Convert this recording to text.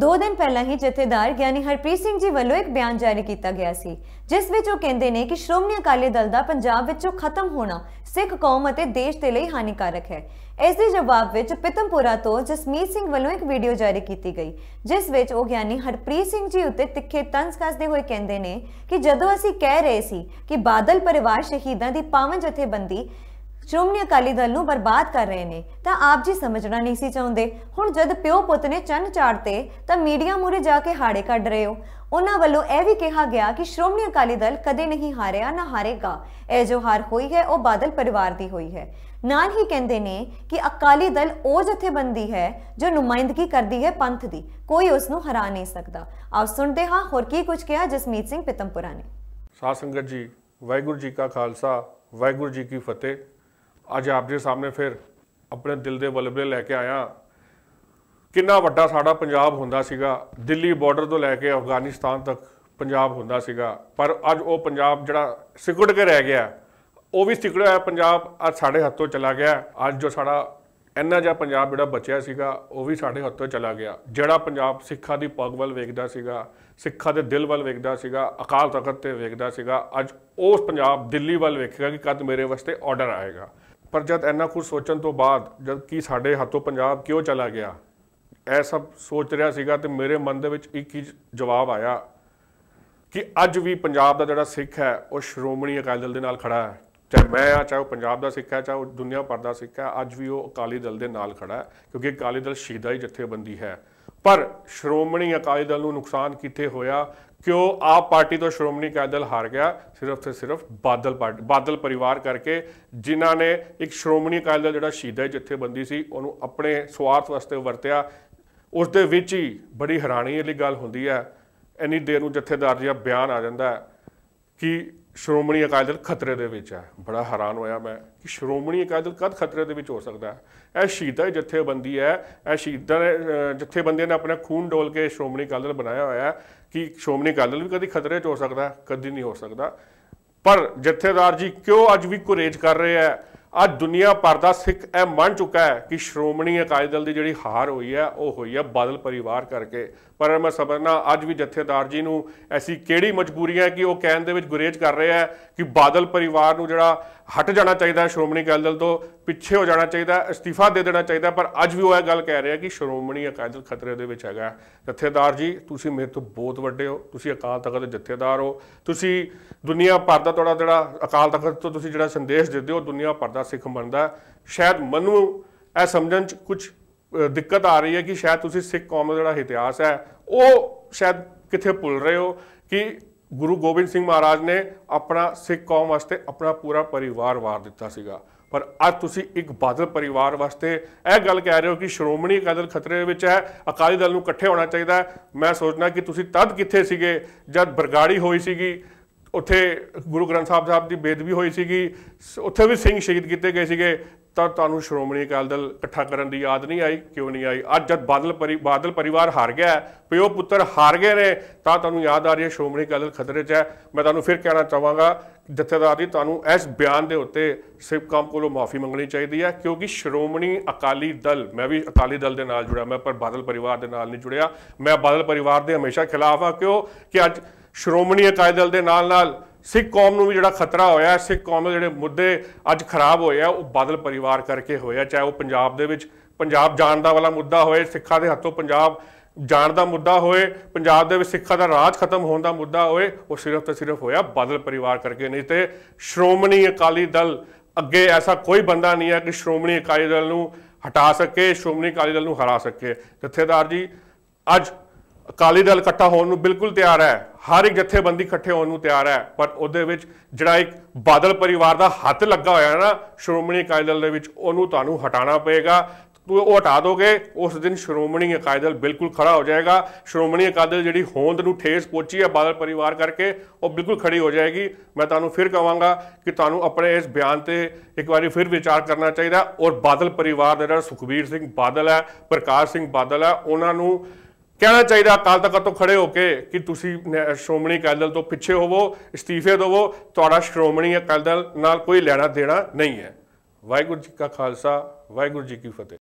ਦੋ ਦਿਨ ਪਹਿਲਾਂ ਹੀ ਜਥੇਦਾਰ ਗਿਆਨੀ ਹਰਪ੍ਰੀਤ ਸਿੰਘ ਜੀ ਵੱਲੋਂ ਇੱਕ ਬਿਆਨ ਜਾਰੀ ਕੀਤਾ ਗਿਆ ਸੀ ਜਿਸ ਵਿੱਚ ਉਹ ਕਹਿੰਦੇ ਨੇ ਕਿ ਸ਼੍ਰੋਮਣੀ ਅਕਾਲੀ ਦਲ ਦਾ ਪੰਜਾਬ ਵਿੱਚੋਂ ਖਤਮ ਹੋਣਾ ਸਿੱਖ ਕੌਮ ਅਤੇ ਦੇਸ਼ ਦੇ ਲਈ ਹਾਨੀਕਾਰਕ ਹੈ ਇਸ ਦੇ ਜਵਾਬ ਵਿੱਚ ਪਿਤਮਪੁਰਾ ਤੋਂ ਜਸਮੀਤ ਸਿੰਘ ਵੱਲੋਂ ਇੱਕ ਵੀਡੀਓ ਜਾਰੀ ਕੀਤੀ ਗਈ ਜਿਸ ਵਿੱਚ ਉਹ ਗਿਆਨੀ ਹਰਪ੍ਰੀਤ ਸਿੰਘ ਜੀ ਉੱਤੇ ਤਿੱਖੇ ਤੰਜ਼ ਕੱਸਦੇ ਹੋਏ ਕਹਿੰਦੇ ਨੇ ਕਿ ਜਦੋਂ ਅਸੀਂ ਕਹਿ ਰਹੇ ਸੀ ਕਿ ਬਾਦਲ ਪਰਿਵਾਰ ਸ਼ਹੀਦਾਂ ਦੀ ਪਾਵਨ ਜਥੇਬੰਦੀ ਸ਼੍ਰੋਮਣੀ ਅਕਾਲੀ ਦਲ ਨੂੰ ਬਰਬਾਦ ਕਰ ਰਹੇ ਨੇ ਤਾਂ ਆਪ ਜੀ ਸਮਝਣਾ ਨਹੀਂ ਸੀ ਚਾਹੁੰਦੇ ਹੁਣ ਜਦ ਪਿਓ ਪੁੱਤ ਨੇ ਚੰਨ ਚਾੜਤੇ ਤਾਂ ਮੀਡੀਆ ਮੂਰੇ ਜਾ ਕੇ ਹਾੜੇ ਕੱਢ ਰਹੇ ਹੋ ਉਹਨਾਂ ਵੱਲੋਂ ਇਹ ਵੀ ਕਿਹਾ ਗਿਆ ਕਿ ਸ਼੍ਰੋਮਣੀ ਅਕਾਲੀ ਦਲ ਕਦੇ ਨਹੀਂ ਹਾਰਿਆ ਨਾ ਹਾਰੇਗਾ ਇਹ ਜੋ ਹਾਰ ਹੋਈ ਹੈ ਉਹ ਬਾਦਲ ਪਰਿਵਾਰ ਦੀ ਹੋਈ ਹੈ ਨਾਲ ਹੀ ਕਹਿੰਦੇ ਨੇ ਕਿ ਅਕਾਲੀ ਦਲ ਉਹ ਜਥੇਬੰਦੀ ਹੈ ਜੋ ਨੁਮਾਇੰਦਗੀ ਕਰਦੀ ਹੈ ਪੰਥ ਦੀ ਕੋਈ ਉਸ ਨੂੰ ਹਰਾ ਨਹੀਂ ਸਕਦਾ ਆਪ ਸੁਣਦੇ ਹਾਂ ਹੋਰ ਕੀ ਕੁਝ ਕਿਹਾ ਜਸਮੀਤ ਸਿੰਘ ਪਿਤਮਪੁਰਾ ਨੇ ਸਾਧ ਸੰਗਤ ਜੀ ਵਾਹਿਗੁਰੂ ਜੀ ਕਾ ਖਾਲਸਾ ਵਾਹਿਗੁਰੂ ਜੀ ਕੀ ਫਤਿਹ ਅੱਜ ਆਪ ਜੀ ਸਾਹਮਣੇ ਫਿਰ ਆਪਣੇ ਦਿਲ ਦੇ ਬਲਬਲੇ ਲੈ ਕੇ ਆਇਆ ਕਿੰਨਾ ਵੱਡਾ ਸਾਡਾ ਪੰਜਾਬ ਹੁੰਦਾ ਸੀਗਾ ਦਿੱਲੀ ਬਾਰਡਰ ਤੋਂ ਲੈ ਕੇ ਅਫਗਾਨਿਸਤਾਨ ਤੱਕ ਪੰਜਾਬ ਹੁੰਦਾ ਸੀਗਾ ਪਰ ਅੱਜ ਉਹ ਪੰਜਾਬ ਜਿਹੜਾ ਸਿਕੜ ਕੇ ਰਹਿ ਗਿਆ ਉਹ ਵੀ ਸਿਕੜਿਆ ਹੋਇਆ ਪੰਜਾਬ ਅੱਜ ਸਾਡੇ ਹੱਥੋਂ ਚਲਾ ਗਿਆ ਅੱਜ ਜੋ ਸਾਡਾ ਇੰਨਾ ਜਿਹਾ ਪੰਜਾਬ ਜਿਹੜਾ ਬਚਿਆ ਸੀਗਾ ਉਹ ਵੀ ਸਾਡੇ ਹੱਥੋਂ ਚਲਾ ਗਿਆ ਜਿਹੜਾ ਪੰਜਾਬ ਸਿੱਖਾਂ ਦੀ ਪਗ ਵੱਲ ਵੇਖਦਾ ਸੀਗਾ ਸਿੱਖਾਂ ਦੇ ਦਿਲ ਵੱਲ ਵੇਖਦਾ ਸੀਗਾ ਅਕਾਲ ਤਖਤ ਤੇ ਵੇਖਦਾ ਸੀਗਾ ਅੱਜ ਉਸ ਪੰਜਾਬ ਦਿੱਲੀ ਵੱਲ ਵੇਖੇਗਾ ਕਿ ਕਦ ਮੇਰੇ ਵਾਸਤੇ ਆਰਡਰ ਆਏਗਾ ਪਰ ਜਦ ਇੰਨਾ ਕੁਝ ਸੋਚਣ ਤੋਂ ਬਾਅਦ ਜਦ ਕਿ ਸਾਡੇ ਹੱਥੋਂ ਪੰਜਾਬ ਕਿਉਂ ਚਲਾ ਗਿਆ ਇਹ ਸਭ ਸੋਚ ਰਿਹਾ ਸੀਗਾ ਤੇ ਮੇਰੇ ਮਨ ਦੇ ਵਿੱਚ ਇੱਕ ਹੀ ਜਵਾਬ ਆਇਆ ਕਿ ਅੱਜ ਵੀ ਪੰਜਾਬ ਦਾ ਜਿਹੜਾ ਸਿੱਖ ਹੈ ਉਹ ਸ਼੍ਰੋਮਣੀ ਅਕਾਲੀ ਦਲ ਦੇ ਨਾਲ ਖੜਾ ਹੈ ਚਾਹੇ ਮੈਂ ਆ ਚਾਹੇ ਉਹ ਪੰਜਾਬ ਦਾ ਸਿੱਖ ਹੈ ਚਾਹੇ ਉਹ ਦੁਨੀਆ ਭਰ ਦਾ ਸਿੱਖ ਹੈ ਅੱਜ ਵੀ ਉਹ ਅਕਾਲੀ ਦਲ ਦੇ ਨਾਲ ਖੜਾ ਹੈ ਕਿਉਂਕਿ ਅਕਾਲੀ ਦਲ ਸ਼ਹੀਦਾਂ ਜਿੱਥੇ ਜਥੇਬੰਦੀ ਹੈ ਪਰ ਸ਼੍ਰੋਮਣੀ ਅਕਾਲੀ ਦਲ ਨੂੰ ਨੁਕਸਾਨ ਕਿੱਥੇ ਹੋਇਆ ਕਿਉਂ ਆਪ ਪਾਰਟੀ ਤੋਂ ਸ਼੍ਰੋਮਣੀ ਅਕਾਲੀ ਦਲ ਹਾਰ ਗਿਆ ਸਿਰਫ ਤੇ ਸਿਰਫ ਬਾਦਲ ਪਾਰਟੀ ਬਾਦਲ ਪਰਿਵਾਰ ਕਰਕੇ ਜਿਨ੍ਹਾਂ ਨੇ ਇੱਕ ਸ਼੍ਰੋਮਣੀ ਅਕਾਲੀ ਦਲ ਜਿਹੜਾ ਜਿੱਥੇ ਬੰਦੀ ਸੀ ਉਹਨੂੰ ਆਪਣੇ ਸਵਾਰਥ ਵਾਸਤੇ ਵਰਤਿਆ ਉਸ ਦੇ ਵਿੱਚ ਹੀ ਬੜੀ ਹੈਰਾਨੀ ਵਾਲੀ ਗੱਲ ਹੁੰਦੀ ਹੈ ਇੰਨੀ ਦੇਰ ਨੂੰ ਜਥੇਦਾਰ ਜੀ ਬਿਆਨ ਆ ਜਾਂਦਾ ਹੈ ਕਿ ਸ਼੍ਰੋਮਣੀ ਅਕਾਲੀ ਦਲ ਖਤਰੇ ਦੇ ਵਿੱਚ ਹੈ ਬੜਾ ਹੈਰਾਨ ਹੋਇਆ ਮੈਂ ਕਿ ਸ਼੍ਰੋਮਣੀ ਅਕਾਲੀ ਦਲ ਕਦ ਖਤਰੇ ਦੇ ਵਿੱਚ ਹੋ ਸਕਦਾ ਹੈ ਇਹ ਸ਼ਹੀਦਾਂ ਜਥੇਬੰਦੀ ਹੈ ਇਹ ਸ਼ਹੀਦਾਂ ਜਥੇਬੰਦੀਆਂ ਨੇ ਆਪਣਾ ਖੂਨ ਡੋਲ ਕੇ ਸ਼੍ਰੋਮਣੀ ਅਕਾਲੀ ਦਲ ਬਣਾਇਆ ਹੋਇਆ ਹੈ ਕਿ ਸ਼੍ਰੋਮਣੀ ਅਕਾਲੀ ਦਲ ਵੀ ਕਦੀ ਖਤਰੇ 'ਚ ਹੋ ਸਕਦਾ ਕਦੀ ਨਹੀਂ ਹੋ ਸਕਦਾ ਪਰ ਜਥੇਦਾਰ ਜੀ ਕਿਉਂ ਅੱਜ ਵੀ ਕੁਰੇਜ ਕਰ ਰਹੇ ਹੈ ਅੱਜ ਦੁਨੀਆ ਭਰ ਦਾ ਸਿੱਖ ਇਹ ਮੰਨ ਚੁੱਕਾ ਹੈ ਕਿ ਸ਼੍ਰੋਮਣੀ ਅਕਾਲੀ ਦਲ ਦੀ ਜਿਹੜੀ ਹਾਰ ਹੋਈ ਹੈ ਉਹ ਹੋਈ ਹੈ ਬਾਦਲ ਪਰਿਵਾਰ ਕਰਕੇ ਪਰ ਮੈਂ ਸਮਝਣਾ ਅੱਜ ਵੀ ਜਥੇਦਾਰ ਜੀ ਨੂੰ ਐਸੀ ਕਿਹੜੀ ਮਜਬੂਰੀ ਹੈ ਕਿ ਉਹ ਕਹਿਣ ਦੇ ਵਿੱਚ ਗੁਰੇਜ ਕਰ ਰਿਹਾ ਹੈ ਕਿ ਬਾਦਲ ਪਰਿਵਾਰ ਨੂੰ ਜਿਹੜਾ ਹਟ ਜਾਣਾ ਚਾਹੀਦਾ ਹੈ ਸ਼੍ਰੋਮਣੀ ਅਕਾਲੀ ਦਲ ਤੋਂ ਪਿੱਛੇ ਹੋ ਜਾਣਾ ਚਾਹੀਦਾ ਅਸਤੀਫਾ ਦੇ ਦੇਣਾ ਚਾਹੀਦਾ ਪਰ ਅੱਜ ਵੀ ਉਹ ਇਹ ਗੱਲ ਕਹਿ ਰਿਹਾ ਕਿ ਸ਼੍ਰੋਮਣੀ ਅਕਾਲੀ ਦਲ ਖਤਰੇ ਦੇ ਵਿੱਚ ਹੈਗਾ ਜਥੇਦਾਰ ਜੀ ਤੁਸੀਂ ਮੇਰੇ ਤੋਂ ਬਹੁਤ ਵੱਡੇ ਹੋ ਤੁਸੀਂ ਅਕਾਲ ਤਖਤ ਦੇ ਜਥੇਦਾਰ ਹੋ ਤੁਸੀਂ ਦੁਨੀਆ ਭਰ ਦਾ ਤੁਹਾਡਾ ਜਿਹੜਾ ਅਕਾਲ ਤਖਤ ਤੋਂ ਤੁਸੀਂ ਜਿਹੜਾ ਸੰਦੇਸ਼ ਦਿੰਦੇ ਹੋ ਦੁਨੀਆ ਭਰ ਦਾ ਸਿੱਖ ਬਣਦਾ ਸ਼ਾਇਦ ਮੈਨੂੰ ਇਹ ਸਮਝਣ ਚ ਕੁਝ ਦਿੱਕਤ ਆ ਰਹੀ ਹੈ ਕਿ ਸ਼ਾਇਦ ਤੁਸੀਂ ਸਿੱਖ ਕੌਮ ਦਾ ਜਿਹੜਾ ਇਤਿਹਾਸ ਹੈ ਉਹ ਸ਼ਾਇਦ ਕਿੱਥੇ ਭੁੱਲ ਰਹੇ ਹੋ ਕਿ ਗੁਰੂ ਗੋਬਿੰਦ ਸਿੰਘ ਮਹਾਰਾਜ ਨੇ ਆਪਣਾ ਸਿੱਖ ਕੌਮ ਵਾਸਤੇ ਆਪਣਾ ਪੂਰਾ ਪਰਿਵਾਰ ਵਾਰ ਦਿੱਤਾ ਸੀਗਾ ਪਰ ਅੱਜ ਤੁਸੀਂ ਇੱਕ ਬਾਦਲ ਪਰਿਵਾਰ ਵਾਸਤੇ ਇਹ ਗੱਲ ਕਹਿ ਰਹੇ ਹੋ ਕਿ ਸ਼੍ਰੋਮਣੀ ਅਕਾਲੀ ਖਤਰੇ ਵਿੱਚ ਹੈ ਅਕਾਲੀ ਦਲ ਨੂੰ ਇਕੱਠੇ ਹੋਣਾ ਚਾਹੀਦਾ ਮੈਂ ਸੋਚਣਾ ਕਿ ਤੁਸੀਂ ਤਦ ਕਿੱਥੇ ਸੀਗੇ ਜਦ ਬਰਗਾੜੀ ਹੋਈ ਸੀਗੀ ਉੱਥੇ ਗੁਰੂ ਗ੍ਰੰਥ ਸਾਹਿਬ ਸਾਹਿਬ ਦੀ ਬੇਦਬੀ ਹੋਈ ਸੀਗੀ ਉੱਥੇ ਵੀ ਸਿੰਘ ਸ਼ਹੀਦ ਕੀਤੇ ਗਏ ਸੀਗੇ ਤਾਂ ਤੁਹਾਨੂੰ ਸ਼੍ਰੋਮਣੀ ਅਕਾਲੀ ਦਲ ਇਕੱਠਾ ਕਰਨ ਦੀ ਯਾਦ ਨਹੀਂ ਆਈ ਕਿਉਂ ਨਹੀਂ ਆਈ ਅੱਜ ਜਦ ਬਾਦਲ ਬਾਦਲ ਪਰਿਵਾਰ ਹਾਰ ਗਿਆ ਪਿਓ ਪੁੱਤਰ ਹਾਰ ਗਏ ਨੇ ਤਾਂ ਤੁਹਾਨੂੰ ਯਾਦ ਆ ਰਹੀ ਹੈ ਸ਼੍ਰੋਮਣੀ ਅਕਾਲੀ ਦਲ ਖਤਰੇ 'ਚ ਹੈ ਮੈਂ ਤੁਹਾਨੂੰ ਫਿਰ ਕਹਿਣਾ ਚਾਹਾਂਗਾ ਜਥੇਦਾਰ ਜੀ ਤੁਹਾਨੂੰ ਇਸ ਬਿਆਨ ਦੇ ਉੱਤੇ ਸਿਪਕਾਮ ਕੋਲੋਂ ਮਾਫੀ ਮੰਗਣੀ ਚਾਹੀਦੀ ਹੈ ਕਿਉਂਕਿ ਸ਼੍ਰੋਮਣੀ ਅਕਾਲੀ ਦਲ ਮੈਂ ਵੀ ਅਕਾਲੀ ਦਲ ਦੇ ਨਾਲ ਜੁੜਿਆ ਮੈਂ ਪਰ ਬਾਦਲ ਪਰਿਵਾਰ ਦੇ ਨਾਲ ਨਹੀਂ ਜੁੜਿਆ ਮੈਂ ਬਾਦਲ ਪਰਿਵਾਰ ਦੇ ਹਮੇਸ਼ਾ ਖਿਲਾਫ ਆ ਕਿਉਂ ਕਿ ਅੱਜ ਸ਼੍ਰੋਮਣੀ ਅਕਾਲੀ ਦਲ ਦੇ ਨਾਲ ਨਾਲ ਸਿੱਖ ਕੌਮ ਨੂੰ ਵੀ ਜਿਹੜਾ ਖਤਰਾ ਹੋਇਆ ਸਿੱਖ ਕੌਮ ਦੇ ਜਿਹੜੇ ਮੁੱਦੇ ਅੱਜ ਖਰਾਬ ਹੋਏ ਆ ਉਹ ਬਾਦਲ ਪਰਿਵਾਰ ਕਰਕੇ ਹੋਇਆ ਚਾਹੇ ਉਹ ਪੰਜਾਬ ਦੇ ਵਿੱਚ ਪੰਜਾਬ ਜਾਣ ਦਾ ਵਾਲਾ ਮੁੱਦਾ ਹੋਏ ਸਿੱਖਾਂ ਦੇ ਹੱਥੋਂ ਪੰਜਾਬ ਜਾਣ ਦਾ ਮੁੱਦਾ ਹੋਏ ਪੰਜਾਬ ਦੇ ਵਿੱਚ ਸਿੱਖਾਂ ਦਾ ਰਾਜ ਖਤਮ ਹੋਣ ਦਾ ਮੁੱਦਾ ਹੋਏ ਉਹ ਸਿਰਫ ਤੇ ਸਿਰਫ ਹੋਇਆ ਬਾਦਲ ਪਰਿਵਾਰ ਕਰਕੇ ਨਹੀਂ ਤੇ ਸ਼੍ਰੋਮਣੀ ਅਕਾਲੀ ਦਲ ਅੱਗੇ ਐਸਾ ਕੋਈ ਬੰਦਾ ਨਹੀਂ ਹੈ ਕਿ ਸ਼੍ਰੋਮਣੀ ਅਕਾਲੀ ਦਲ ਨੂੰ ਹਟਾ ਸਕੇ ਸ਼੍ਰੋਮਣੀ ਅਕਾਲੀ ਦਲ ਨੂੰ ਹਰਾ ਸਕੇ ਜਥੇਦਾਰ ਜੀ ਅੱਜ ਅਕਾਲੀ ਦਲ ਇਕੱਠਾ ਹੋਣ ਨੂੰ ਬਿਲਕੁਲ ਤਿਆਰ ਹੈ ਹਰ ਇੱਕ ਜਥੇਬੰਦੀ ਇਕੱਠੇ ਹੋਣ ਨੂੰ ਤਿਆਰ ਹੈ ਪਰ ਉਹਦੇ ਵਿੱਚ ਜਿਹੜਾ ਇੱਕ ਬਾਦਲ ਪਰਿਵਾਰ ਦਾ ਹੱਥ ਲੱਗਾ ਹੋਇਆ ਹੈ ਨਾ ਸ਼੍ਰੋਮਣੀ ਅਕਾਲੀ ਦਲ ਦੇ ਵਿੱਚ ਉਹਨੂੰ ਤੁਹਾਨੂੰ ਹਟਾਣਾ ਪਏਗਾ ਉਹ ਹਟਾ ਦੋਗੇ ਉਸ ਦਿਨ ਸ਼੍ਰੋਮਣੀ ਅਕਾਲੀ ਦਲ ਬਿਲਕੁਲ ਖੜਾ ਹੋ ਜਾਏਗਾ ਸ਼੍ਰੋਮਣੀ ਅਕਾਲੀ ਦਲ ਜਿਹੜੀ ਹੋਂਦ ਨੂੰ ਠੇਸ ਪਹੁੰਚੀ ਹੈ ਬਾਦਲ ਪਰਿਵਾਰ ਕਰਕੇ ਉਹ ਬਿਲਕੁਲ ਖੜੀ ਹੋ ਜਾਏਗੀ ਮੈਂ ਤੁਹਾਨੂੰ ਫਿਰ ਕਹਾਂਗਾ ਕਿ ਤੁਹਾਨੂੰ ਆਪਣੇ ਇਸ ਬਿਆਨ ਤੇ ਇੱਕ ਵਾਰੀ ਫਿਰ ਵਿਚਾਰ ਕਰਨਾ ਚਾਹੀਦਾ ਔਰ ਬਾਦਲ ਪਰਿਵਾਰ ਦਾ ਜਿਹੜਾ ਸੁਖਬੀਰ ਸਿੰਘ ਬਾਦਲ ਹੈ ਪ੍ਰਕਾਸ਼ ਸਿੰਘ ਬਾਦਲ ਹੈ ਉਹਨਾਂ ਨੂੰ ਕਹਿਣਾ ਚਾਹੀਦਾ ਅਕਾਲ ਤਖਤ ਤੋਂ ਖੜੇ ਹੋ ਕੇ ਕਿ ਤੁਸੀਂ ਸ਼੍ਰੋਮਣੀ ਅਕਾਲੀ ਦਲ ਤੋਂ ਪਿੱਛੇ ਹੋਵੋ ਅਸਤੀਫੇ ਦਿਵੋ ਤੁਹਾਡਾ ਸ਼੍ਰੋਮਣੀ ਅਕਾਲੀ ਦਲ ਨਾਲ ਕੋਈ ਲੈਣਾ ਦੇਣਾ ਨਹੀਂ ਹੈ ਵਾਹਿਗੁਰੂ ਜੀ ਕਾ ਖਾਲਸਾ ਵਾਹਿਗੁਰੂ ਜੀ ਕੀ ਫਤਿਹ